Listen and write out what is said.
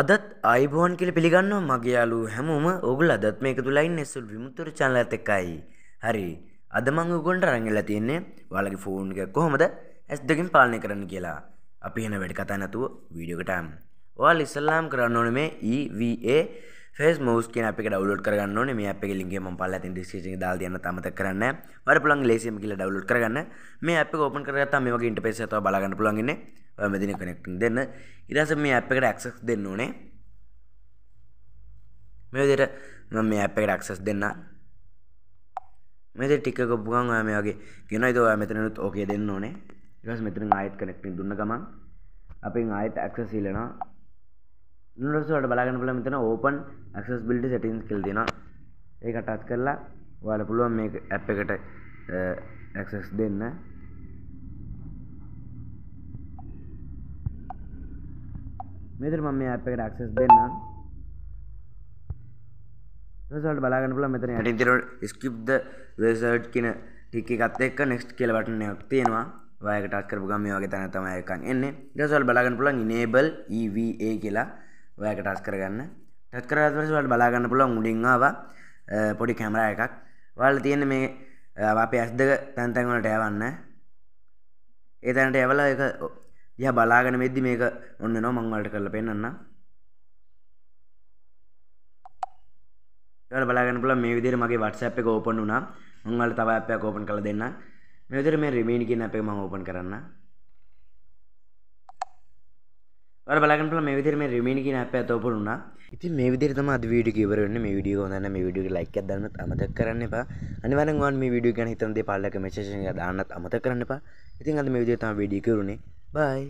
අදත් අයිබෝන් කලි පිළිගන්නවා මගේයාලු හැමෝම ඔගුල් අදත් මේක තුලයින් නෙසුල් විමුතුර චාල ඇතකයි හරි අද මං උගොන්ට රංගල තියන්නේ වාලගේ ෆෝන් එක කොහොමද ඇස් දෙකින් පාලනය කරන්න කියලා අපි එන වැඩි කතා නැතුව වීඩියෝකටම් ඔයාල් ඉස්සල්ලාම් කරන්න ඕන මේ EVA ෆෙස් මෝස් කියන අපික ඩවලෝඩ් කරගන්න ඕනේ මේ අප් එකේ link එක මම පල්ලා තියෙන description එකේ දාලා තියන්න අමතක කරන්න නැහැ. ඔයාලට පුළුවන් ලේසියෙන්ම කියලා ඩවලෝඩ් කරගන්න. මේ අප් එක open කරගත්තාම මේ වගේ interface එකක් තව බලා ගන්න පුළුවන් ඉන්නේ. ඔයා මෙතන connecting දෙන්න. ඊට පස්සේ මේ අප් එකට access දෙන්න ඕනේ. මේ විදිහට මම මේ අප් එකට access දෙන්න. මේ විදිහට ටික ගොප් ගමන් ඔයා මේ වගේ කියනවා ඉතින් ඔයා මෙතනනුත් okay දෙන්න ඕනේ. ඊට පස්සේ මෙතන ආයෙත් connecting දුන්න ගමන් අපෙන් ආයෙත් access ඉල්ලනවා. ඊළඟට ඔයාලට බලා ගන්න පුළුවන් මෙතන open ඇක්සස්බිලිටි සෙටින්ස් කියලා තියෙනවා. ඒක ටච් කරලා ඔයාලා පුළුවන් මේ ඇප් එකට ඇක්සස් දෙන්න. මෙතන මම මේ ඇප් එකට ඇක්සස් දෙන්නම්. ඊට බලාගන්න පුළුවන් මෙතන යටින් තියෙන skip the result කියන ටික එකත් එක්ක next කියලා බටන් එකක් තියෙනවා. ඔයා එක ටච් කරපු ගමන් මේ වගේ තැන තමයි එකක් එන්නේ. ඊට පස්සේ බලාගන්න පුළුවන් enable EVA කියලා ඔයා එක ටච් කරගන්න. සත් කරත්වරස වට බලාගන්න පුළුවන් උඩින්වා පොඩි කැමරා එකක් වල තියෙන මේ අපේ ඇස් දෙක තැන්තැන්වලට යවන්න ඒතැනට ඇවල එක ය බලාගෙන මෙද්දි මේක ඔන්න නෝ මංවලට කරල පෙන්න්න බලාගන්න පුල මේ විදිර මගේ වටසැප් එක ඕපන් වුණා උන්වල තව අපයක් ඕපන් කළ දෙන්න මෙවිදිර මේ රිමීණිකින් අපේ ම ඕපන් කරන්න බලගන්ටල මේ විදිර මේ රිමිණිකි නැප ඇතවපුරුණ ඉති මේ විදිරතම අද වීඩි කිවරන්න මේ විඩියෝ දන්න මේ විඩිය ලයික් දන්න අමත කරන්න එපා අනිවරන්වන් මේ විඩිය ගැන හිතන්දේ පාලක මෙශෂය දාන්නත් අමත කරන්න එපා ඉතින් අද මේ විදිතම විඩිය කරුණේ බයි